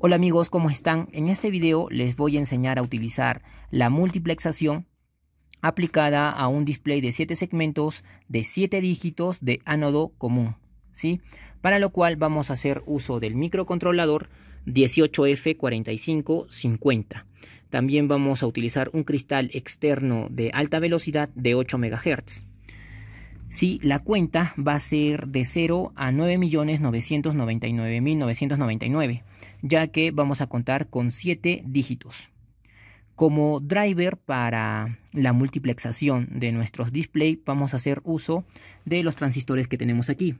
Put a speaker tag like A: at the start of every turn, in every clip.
A: Hola amigos, ¿cómo están? En este video les voy a enseñar a utilizar la multiplexación aplicada a un display de 7 segmentos de 7 dígitos de ánodo común, ¿sí? Para lo cual vamos a hacer uso del microcontrolador 18F4550. También vamos a utilizar un cristal externo de alta velocidad de 8 MHz si la cuenta va a ser de 0 a 9.999.999, ya que vamos a contar con 7 dígitos. Como driver para la multiplexación de nuestros displays vamos a hacer uso de los transistores que tenemos aquí.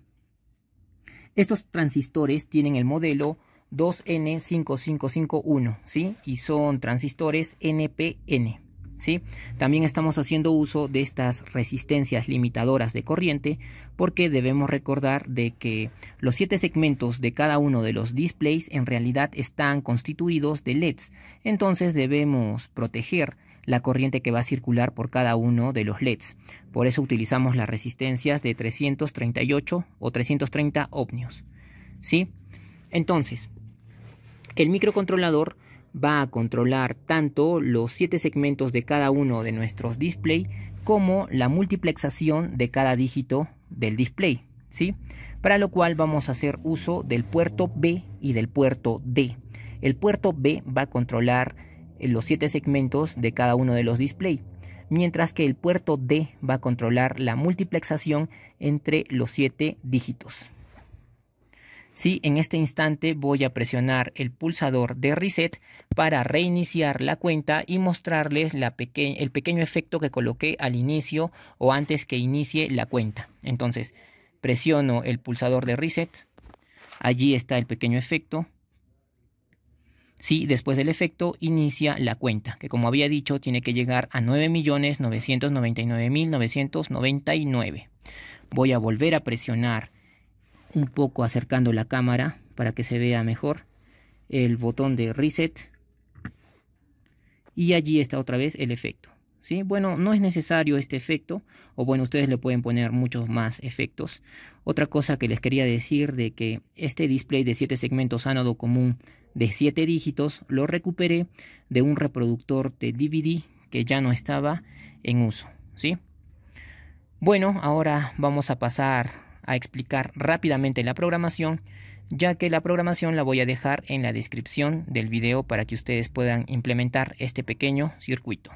A: Estos transistores tienen el modelo 2N5551 ¿sí? y son transistores NPN. ¿sí? También estamos haciendo uso de estas resistencias limitadoras de corriente porque debemos recordar de que los siete segmentos de cada uno de los displays en realidad están constituidos de LEDs, entonces debemos proteger la corriente que va a circular por cada uno de los LEDs. Por eso utilizamos las resistencias de 338 o 330 ohmios. ¿Sí? Entonces, el microcontrolador va a controlar tanto los 7 segmentos de cada uno de nuestros display como la multiplexación de cada dígito del display, ¿sí? Para lo cual vamos a hacer uso del puerto B y del puerto D. El puerto B va a controlar eh, los 7 segmentos de cada uno de los display. mientras que el puerto D va a controlar la multiplexación entre los 7 dígitos si en este instante voy a presionar el pulsador de reset para reiniciar la cuenta y mostrarles el pequeño efecto que coloqué al inicio o antes que inicie la cuenta. Entonces, presiono el pulsador de reset, allí está el pequeño efecto. sí, después del efecto inicia la cuenta, que como había dicho tiene que llegar a 9.999.999. Voy a volver a presionar un poco acercando la cámara para que se vea mejor el botón de reset y allí está otra vez el efecto ¿sí? bueno no es necesario este efecto o bueno ustedes le pueden poner muchos más efectos otra cosa que les quería decir de que este display de 7 segmentos ánodo común de 7 dígitos lo recuperé de un reproductor de DVD que ya no estaba en uso ¿sí? bueno ahora vamos a pasar a explicar rápidamente la programación, ya que la programación la voy a dejar en la descripción del video para que ustedes puedan implementar este pequeño circuito.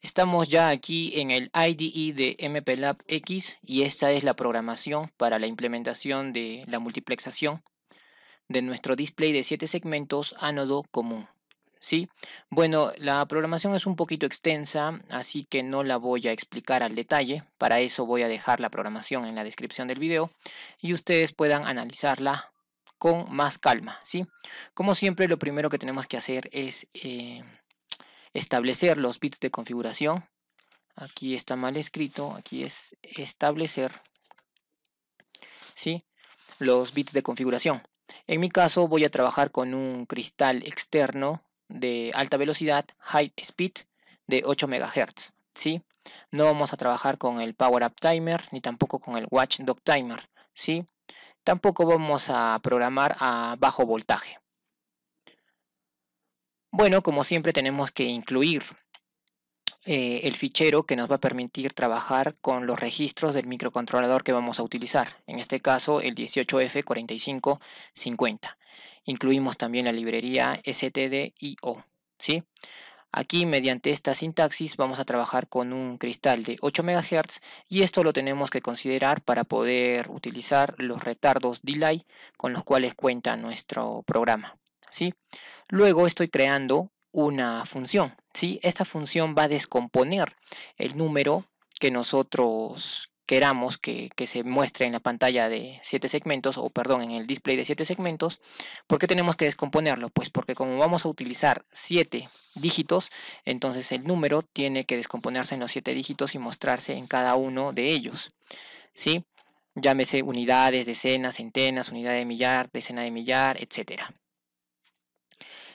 A: Estamos ya aquí en el IDE de MPLAB X y esta es la programación para la implementación de la multiplexación de nuestro display de 7 segmentos ánodo común. ¿sí? Bueno, la programación es un poquito extensa, así que no la voy a explicar al detalle. Para eso voy a dejar la programación en la descripción del video y ustedes puedan analizarla con más calma, ¿sí? Como siempre, lo primero que tenemos que hacer es eh, establecer los bits de configuración. Aquí está mal escrito, aquí es establecer, ¿sí? Los bits de configuración. En mi caso voy a trabajar con un cristal externo de alta velocidad, high speed, de 8 MHz. ¿sí? No vamos a trabajar con el Power Up Timer ni tampoco con el Watchdog Timer. ¿sí? Tampoco vamos a programar a bajo voltaje. Bueno, como siempre tenemos que incluir eh, el fichero que nos va a permitir trabajar con los registros del microcontrolador que vamos a utilizar, en este caso el 18F4550 incluimos también la librería stdio. ¿sí? Aquí mediante esta sintaxis vamos a trabajar con un cristal de 8 MHz y esto lo tenemos que considerar para poder utilizar los retardos delay con los cuales cuenta nuestro programa. ¿sí? Luego estoy creando una función. ¿sí? Esta función va a descomponer el número que nosotros queramos que, se muestre en la pantalla de 7 segmentos o perdón en el display de 7 segmentos ¿por qué tenemos que descomponerlo? pues porque como vamos a utilizar 7 dígitos entonces el número tiene que descomponerse en los siete dígitos y mostrarse en cada uno de ellos ¿sí? llámese unidades, decenas, centenas, unidad de millar, decena de millar, etc.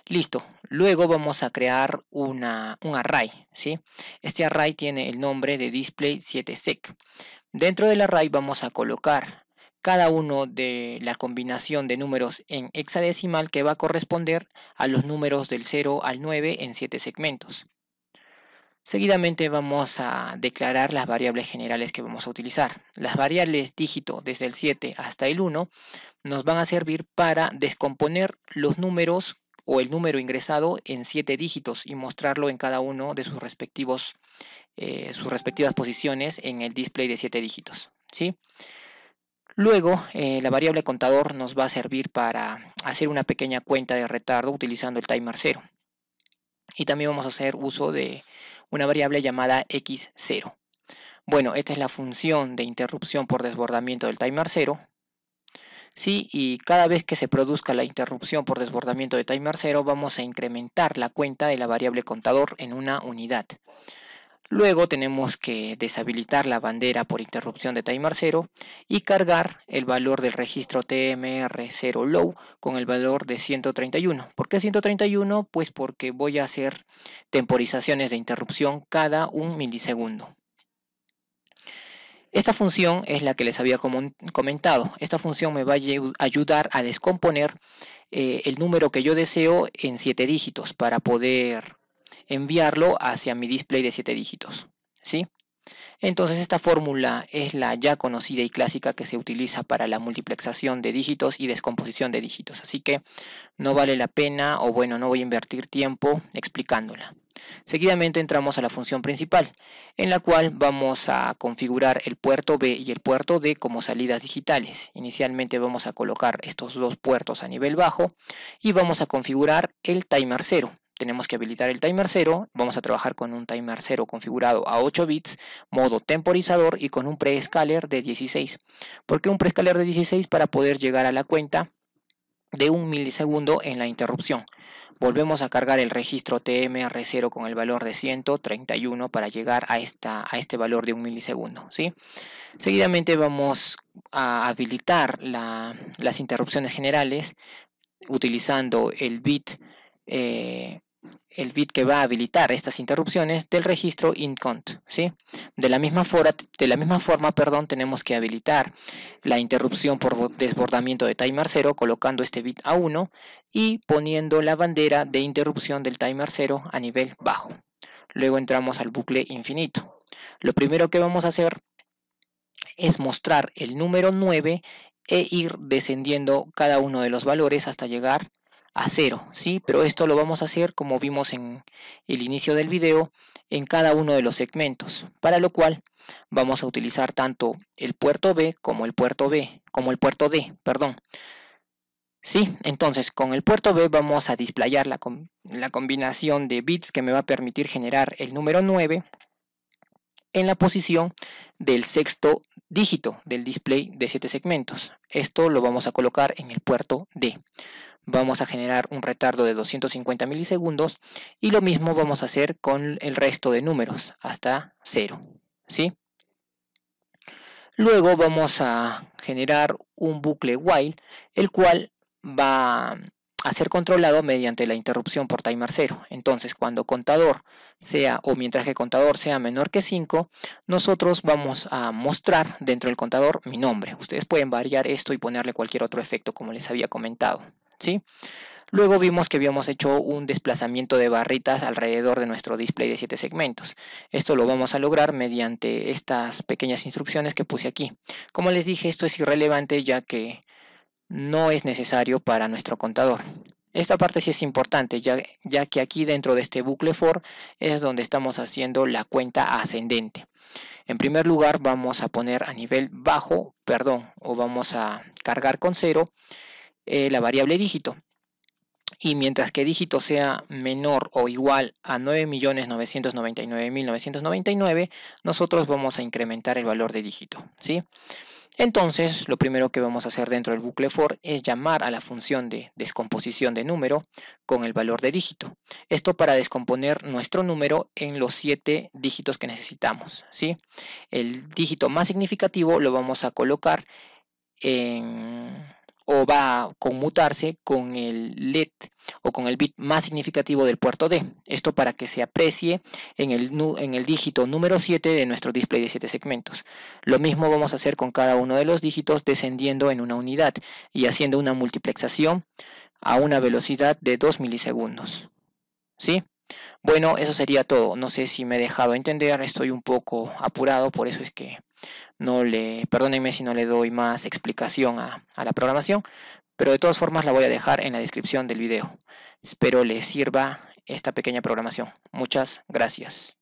A: Listo, luego vamos a crear un array, ¿sí? Este array tiene el nombre de display7sec. Dentro del array vamos a colocar cada uno de la combinación de números en hexadecimal que va a corresponder a los números del 0 al 9 en 7 segmentos. Seguidamente vamos a declarar las variables generales que vamos a utilizar. Las variables dígito desde el 7 hasta el 1 nos van a servir para descomponer los números o el número ingresado en 7 dígitos y mostrarlo en cada uno de sus respectivos eh, sus respectivas posiciones en el display de 7 dígitos. ¿sí? Luego, eh, la variable contador nos va a servir para hacer una pequeña cuenta de retardo utilizando el timer 0. Y también vamos a hacer uso de una variable llamada x0. Bueno, esta es la función de interrupción por desbordamiento del timer 0. Sí, y cada vez que se produzca la interrupción por desbordamiento de timer 0, vamos a incrementar la cuenta de la variable contador en una unidad. Luego tenemos que deshabilitar la bandera por interrupción de timer 0 y cargar el valor del registro TMR0 low con el valor de 131. ¿Por qué 131? Pues porque voy a hacer temporizaciones de interrupción cada un milisegundo. Esta función es la que les había comentado. Esta función me va a ayudar a descomponer eh, el número que yo deseo en 7 dígitos para poder enviarlo hacia mi display de 7 dígitos. Entonces esta fórmula es la ya conocida y clásica que se utiliza para la multiplexación de dígitos y descomposición de dígitos, así que no vale la pena o bueno, no voy a invertir tiempo explicándola. Seguidamente entramos a la función principal, en la cual vamos a configurar el puerto B y el puerto D como salidas digitales. Inicialmente vamos a colocar estos dos puertos a nivel bajo y vamos a configurar el timer 0 tenemos que habilitar el timer 0, vamos a trabajar con un timer 0 configurado a 8 bits, modo temporizador y con un pre-scaler de 16. ¿Por qué un prescaler de 16? Para poder llegar a la cuenta de un milisegundo en la interrupción. Volvemos a cargar el registro TMR0 con el valor de 131 para llegar a, esta, a este valor de un milisegundo. ¿sí? Seguidamente vamos a habilitar las interrupciones generales utilizando el bit eh, el bit que va a habilitar estas interrupciones del registro incont. ¿sí? De la misma, forma, de la misma forma perdón, tenemos que habilitar la interrupción por desbordamiento de timer 0 colocando este bit a 1 y poniendo la bandera de interrupción del timer 0 a nivel bajo. Luego entramos al bucle infinito. Lo primero que vamos a hacer es mostrar el número 9 e ir descendiendo cada uno de los valores hasta llegar a a cero, ¿sí? Pero esto lo vamos a hacer como vimos en el inicio del video en cada uno de los segmentos, para lo cual vamos a utilizar tanto el puerto B como el puerto B, como el puerto D, perdón. Sí, entonces con el puerto B vamos a displayar la, la combinación de bits que me va a permitir generar el número 9 en la posición del sexto dígito del display de 7 segmentos. Esto lo vamos a colocar en el puerto D vamos a generar un retardo de 250 milisegundos y lo mismo vamos a hacer con el resto de números hasta 0. ¿sí? Luego vamos a generar un bucle while, el cual va a ser controlado mediante la interrupción por timer 0. Entonces, cuando contador sea o mientras que contador sea menor que 5, nosotros vamos a mostrar dentro del contador mi nombre. Ustedes pueden variar esto y ponerle cualquier otro efecto como les había comentado. Luego vimos que habíamos hecho un desplazamiento de barritas alrededor de nuestro display de 7 segmentos. Esto lo vamos a lograr mediante estas pequeñas instrucciones que puse aquí. Como les dije, esto es irrelevante ya que no es necesario para nuestro contador. Esta parte sí es importante, ya, ya que aquí dentro de este bucle for es donde estamos haciendo la cuenta ascendente. En primer lugar vamos a poner a nivel bajo, perdón, o vamos a cargar con cero eh, la variable dígito. Y mientras que dígito sea menor o igual a 9.999.999, nosotros vamos a incrementar el valor de dígito. ¿sí? Entonces, lo primero que vamos a hacer dentro del bucle for es llamar a la función de descomposición de número con el valor de dígito. Esto para descomponer nuestro número en los 7 dígitos que necesitamos. ¿sí? El dígito más significativo lo vamos a colocar en o va a conmutarse con el LED o con el bit más significativo del puerto D. Esto para que se aprecie en el, en el dígito número 7 de nuestro display de 7 segmentos. Lo mismo vamos a hacer con cada uno de los dígitos descendiendo en una unidad y haciendo una multiplexación a una velocidad de 2 milisegundos. ¿Sí? Bueno, eso sería todo. No sé si me he dejado entender, estoy un poco apurado, por eso es que no le, perdónenme si no le doy más explicación a, a la programación, pero de todas formas la voy a dejar en la descripción del video. Espero les sirva esta pequeña programación. Muchas gracias.